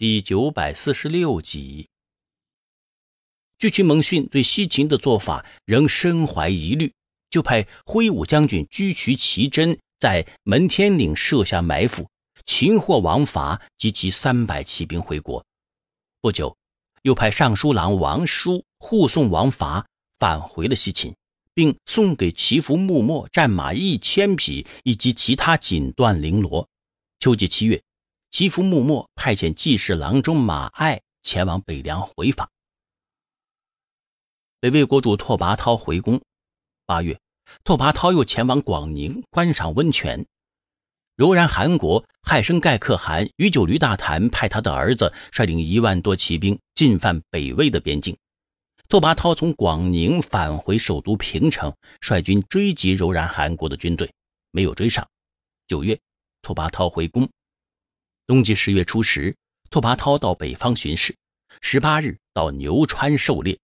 第九百四十六集，据渠蒙逊对西秦的做法仍身怀疑虑，就派挥武将军居渠奇珍在门天岭设下埋伏，擒获王伐及其三百骑兵回国。不久，又派尚书郎王叔护送王伐返回了西秦，并送给祈福木末战马一千匹以及其他锦缎绫罗。秋季七月。其夫穆默派遣记事郎中马爱前往北凉回访。北魏国主拓跋焘回宫。八月，拓跋焘又前往广宁观赏温泉。柔然韩国害生盖可汗与九驴大谈派他的儿子率领一万多骑兵进犯北魏的边境。拓跋焘从广宁返回首都平城，率军追击柔然韩国的军队，没有追上。九月，拓跋焘回宫。冬季十月初十，拓跋焘到北方巡视。十八日到牛川狩猎。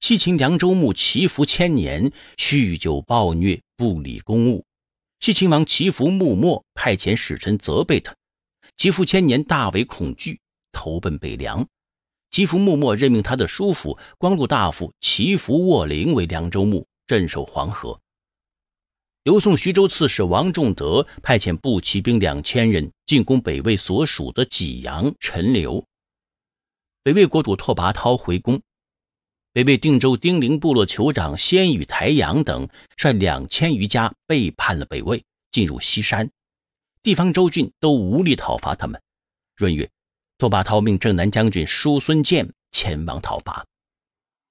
西秦凉州牧祈福千年酗酒暴虐不理公务，西秦王祈福木默派遣使臣责备他。祈福千年大为恐惧，投奔北凉。祈福木默任命他的叔父光禄大夫祈福沃灵为凉州牧，镇守黄河。刘宋徐州刺史王仲德派遣步骑兵两千人进攻北魏所属的济阳、陈留。北魏国主拓跋焘回宫。北魏定州丁零部落酋长鲜与台阳等率两千余家背叛了北魏，进入西山。地方州郡都无力讨伐他们。闰月，拓跋焘命镇南将军叔孙建前往讨伐。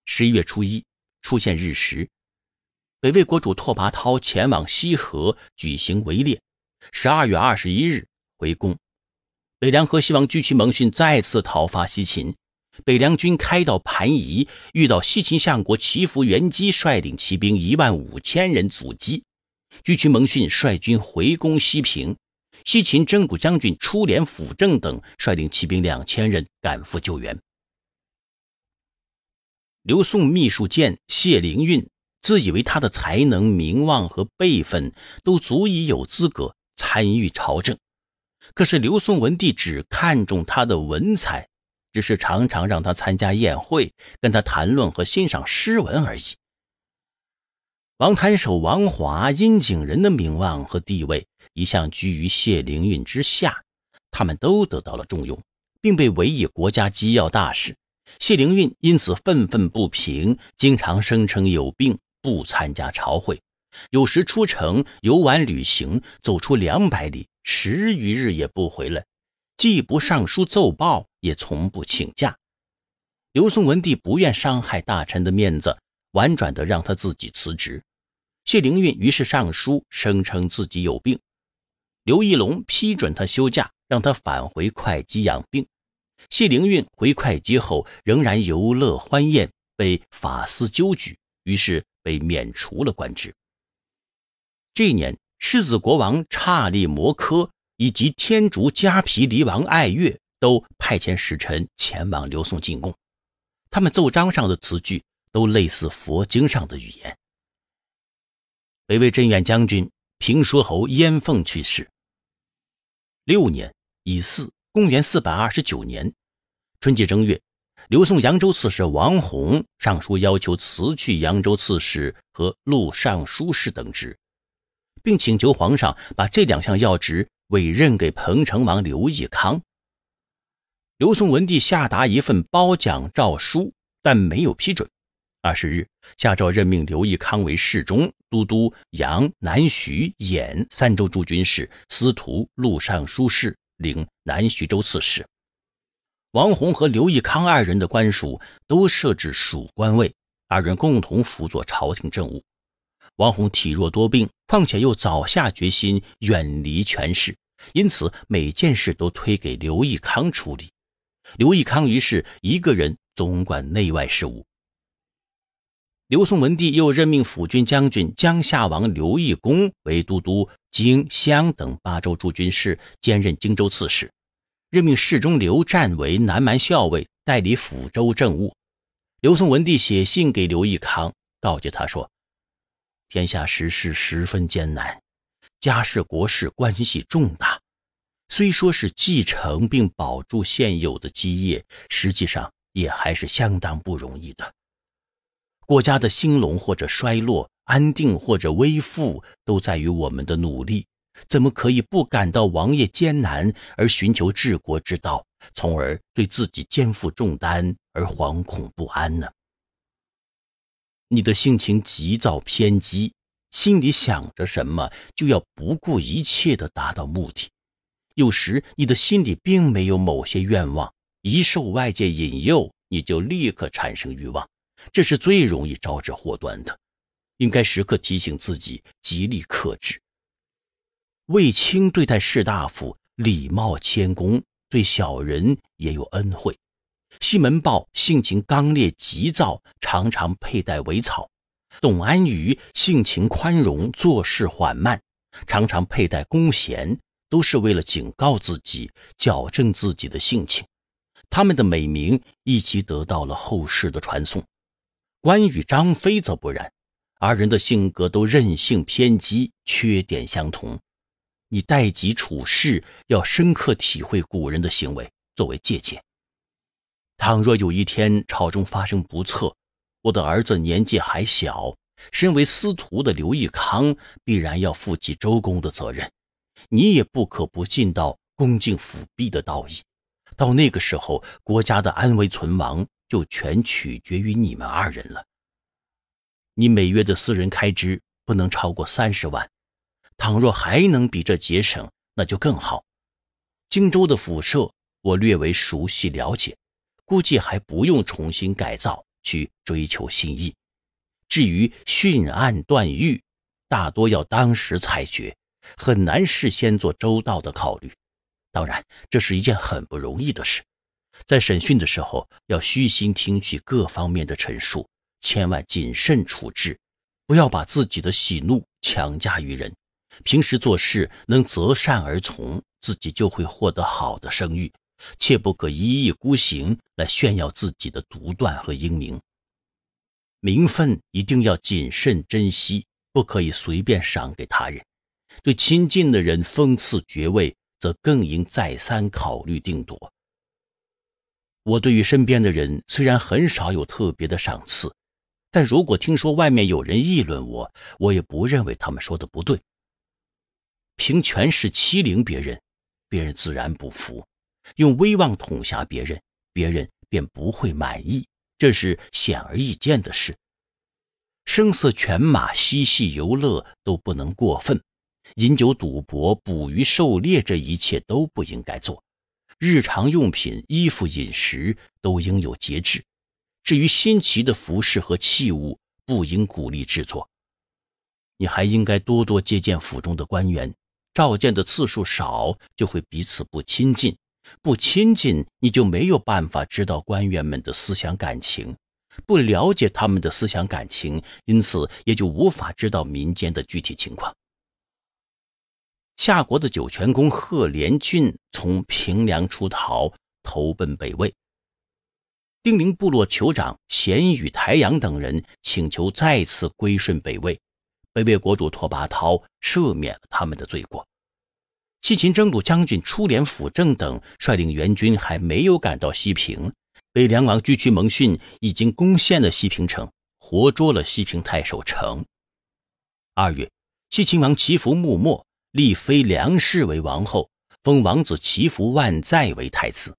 十一月初一出现日食。北魏国主拓跋焘前往西河举行围猎，十二月二十一日回宫。北凉河西王沮渠蒙逊再次讨伐西秦，北凉军开到盘仪，遇到西秦相国祈福元基率领骑兵一万五千人阻击。沮渠蒙逊率军回攻西平，西秦真古将军出连辅政等率领骑兵两千人赶赴救援。刘宋秘书监谢灵运。自以为他的才能、名望和辈分都足以有资格参与朝政，可是刘宋文帝只看重他的文采，只是常常让他参加宴会，跟他谈论和欣赏诗文而已。王坛守王华、殷景仁的名望和地位一向居于谢灵运之下，他们都得到了重用，并被委以国家机要大事。谢灵运因此愤愤不平，经常声称有病。不参加朝会，有时出城游玩旅行，走出两百里，十余日也不回来，既不上书奏报，也从不请假。刘宋文帝不愿伤害大臣的面子，婉转地让他自己辞职。谢灵运于是上书声称自己有病，刘义隆批准他休假，让他返回会稽养病。谢灵运回会稽后，仍然游乐欢宴，被法司纠举。于是被免除了官职。这一年，世子国王查利摩科以及天竺迦毗离王爱乐都派遣使臣前往刘宋进贡，他们奏章上的词句都类似佛经上的语言。北魏镇远将军平说侯燕凤去世。六年乙巳，公元四百二十九年，春季正月。刘宋扬州刺史王弘上书要求辞去扬州刺史和录尚书事等职，并请求皇上把这两项要职委任给彭城王刘义康。刘宋文帝下达一份褒奖诏书，但没有批准。二十日下诏任命刘义康为侍中、都督杨、南徐、兖三州诸军事、司徒、录尚书事，领南徐州刺史。王弘和刘义康二人的官署都设置属官位，二人共同辅佐朝廷政务。王弘体弱多病，况且又早下决心远离权势，因此每件事都推给刘义康处理。刘义康于是一个人总管内外事务。刘宋文帝又任命辅军将军江夏王刘义恭为都督荆、襄等八州诸军事，兼任荆州刺史。任命侍中刘湛为南蛮校尉，代理抚州政务。刘宋文帝写信给刘义康，告诫他说：“天下时势十分艰难，家事国事关系重大。虽说是继承并保住现有的基业，实际上也还是相当不容易的。国家的兴隆或者衰落，安定或者危复，都在于我们的努力。”怎么可以不感到王爷艰难而寻求治国之道，从而对自己肩负重担而惶恐不安呢？你的性情急躁偏激，心里想着什么就要不顾一切地达到目的。有时你的心里并没有某些愿望，一受外界引诱，你就立刻产生欲望，这是最容易招致祸端的。应该时刻提醒自己，极力克制。卫青对待士大夫礼貌谦恭，对小人也有恩惠。西门豹性情刚烈急躁，常常佩戴苇草；董安于性情宽容，做事缓慢，常常佩戴弓弦，都是为了警告自己、矫正自己的性情。他们的美名一起得到了后世的传颂。关羽、张飞则不然，二人的性格都任性偏激，缺点相同。你待己处事要深刻体会古人的行为作为借鉴。倘若有一天朝中发生不测，我的儿子年纪还小，身为司徒的刘义康必然要负起周公的责任，你也不可不尽到恭敬辅弼的道义。到那个时候，国家的安危存亡就全取决于你们二人了。你每月的私人开支不能超过三十万。倘若还能比这节省，那就更好。荆州的府舍，我略为熟悉了解，估计还不用重新改造，去追求新意。至于讯案断狱，大多要当时裁决，很难事先做周到的考虑。当然，这是一件很不容易的事。在审讯的时候，要虚心听取各方面的陈述，千万谨慎处置，不要把自己的喜怒强加于人。平时做事能择善而从，自己就会获得好的声誉；切不可一意孤行来炫耀自己的独断和英明。名分一定要谨慎珍惜，不可以随便赏给他人。对亲近的人封赐爵位，则更应再三考虑定夺。我对于身边的人，虽然很少有特别的赏赐，但如果听说外面有人议论我，我也不认为他们说的不对。凭权势欺凌别人，别人自然不服；用威望统辖别人，别人便不会满意。这是显而易见的事。声色犬马、嬉戏游乐都不能过分，饮酒赌博、捕鱼狩猎这一切都不应该做。日常用品、衣服、饮食都应有节制。至于新奇的服饰和器物，不应鼓励制作。你还应该多多接见府中的官员。召见的次数少，就会彼此不亲近；不亲近，你就没有办法知道官员们的思想感情；不了解他们的思想感情，因此也就无法知道民间的具体情况。夏国的酒泉公赫连俊从平凉出逃，投奔北魏；丁陵部落酋长咸与台阳等人请求再次归顺北魏，北魏国主拓跋焘赦免了他们的罪过。西秦征虏将军出连辅政等率领援军还没有赶到西平，被梁王巨渠蒙逊已经攻陷了西平城，活捉了西平太守成。二月，西秦王祈福穆末立妃梁氏为王后，封王子祈福万载为太子。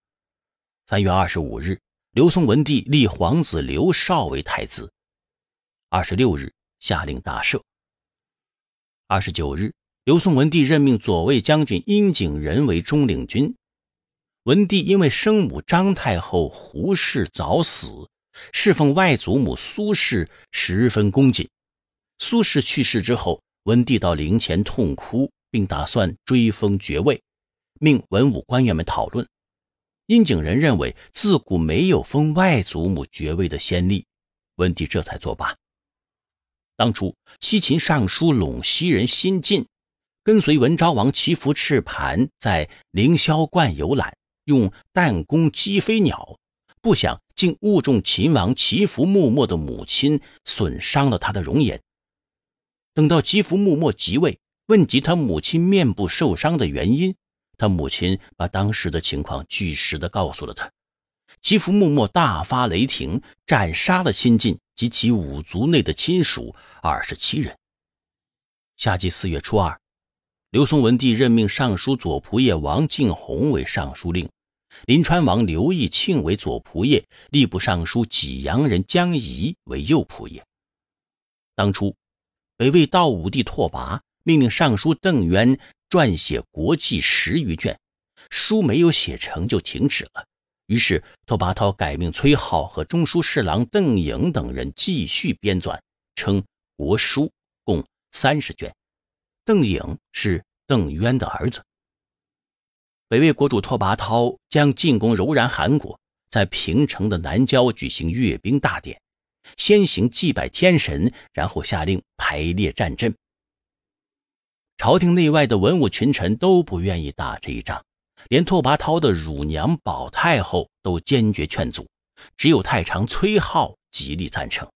三月二十五日，刘宋文帝立皇子刘少为太子。二十六日，下令大赦。二十九日。刘宋文帝任命左卫将军殷景仁为中领军。文帝因为生母张太后胡氏早死，侍奉外祖母苏氏十分恭谨。苏氏去世之后，文帝到灵前痛哭，并打算追封爵位，命文武官员们讨论。殷景仁认为，自古没有封外祖母爵位的先例，文帝这才作罢。当初，西秦尚书陇西人辛进。跟随文昭王祈福赤盘在凌霄观游览，用弹弓击飞鸟，不想竟误中秦王祈福木默的母亲，损伤了他的容颜。等到祈福木默即位，问及他母亲面部受伤的原因，他母亲把当时的情况据实的告诉了他。祈福木默大发雷霆，斩杀了亲近及其五族内的亲属二十七人。夏季四月初二。刘宋文帝任命尚书左仆射王敬弘为尚书令，临川王刘义庆为左仆射，吏部尚书济阳人江夷为右仆射。当初，北魏道武帝拓跋命令尚书邓渊撰写国记十余卷，书没有写成就停止了。于是，拓跋焘改命崔浩和中书侍郎邓颖等人继续编纂，称国书，共三十卷。邓颖是邓渊的儿子。北魏国主拓跋焘将进攻柔然韩国，在平城的南郊举行阅兵大典，先行祭拜天神，然后下令排列战阵。朝廷内外的文武群臣都不愿意打这一仗，连拓跋焘的乳娘保太后都坚决劝阻，只有太常崔浩极力赞成。